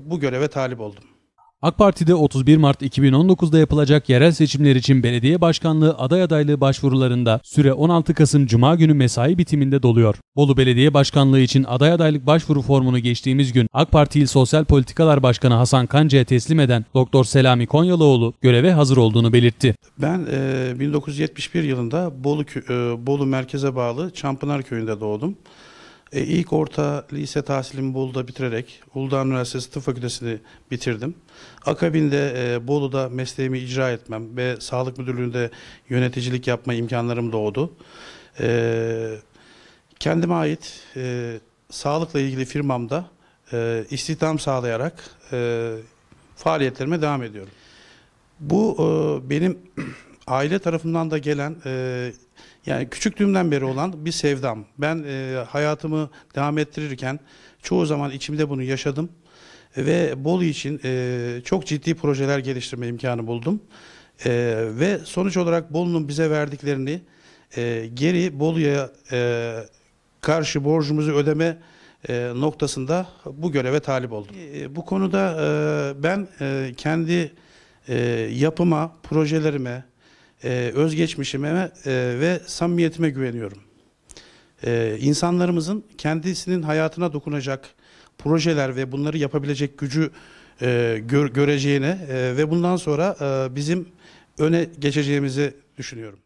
bu göreve talip oldum. AK Parti'de 31 Mart 2019'da yapılacak yerel seçimler için belediye başkanlığı aday adaylığı başvurularında süre 16 Kasım Cuma günü mesai bitiminde doluyor. Bolu Belediye Başkanlığı için aday adaylık başvuru formunu geçtiğimiz gün AK Parti İl Sosyal Politikalar Başkanı Hasan Kanca'ya teslim eden Doktor Selami Konyalıoğlu göreve hazır olduğunu belirtti. Ben e, 1971 yılında Bolu, e, Bolu merkeze bağlı Çampınar köyünde doğdum. E, ilk orta lise tahsilimi Bolu'da bitirerek Uludağ Üniversitesi Tıp Fakültesini bitirdim. Akabinde e, Bolu'da mesleğimi icra etmem ve sağlık müdürlüğünde yöneticilik yapma imkanlarım doğdu. E, kendime ait e, sağlıkla ilgili firmamda e, istihdam sağlayarak e, faaliyetlerime devam ediyorum. Bu e, benim aile tarafından da gelen e, yani küçüklüğümden beri olan bir sevdam. Ben e, hayatımı devam ettirirken çoğu zaman içimde bunu yaşadım ve Bolu için e, çok ciddi projeler geliştirme imkanı buldum. E, ve sonuç olarak Bolu'nun bize verdiklerini e, geri Bolu'ya e, karşı borcumuzu ödeme e, noktasında bu göreve talip oldum. E, bu konuda e, ben e, kendi e, yapıma, projelerime, e, özgeçmişime e, ve samimiyetime güveniyorum. E, insanlarımızın kendisinin hayatına dokunacak projeler ve bunları yapabilecek gücü e, gör, göreceğine e, ve bundan sonra e, bizim öne geçeceğimizi düşünüyorum.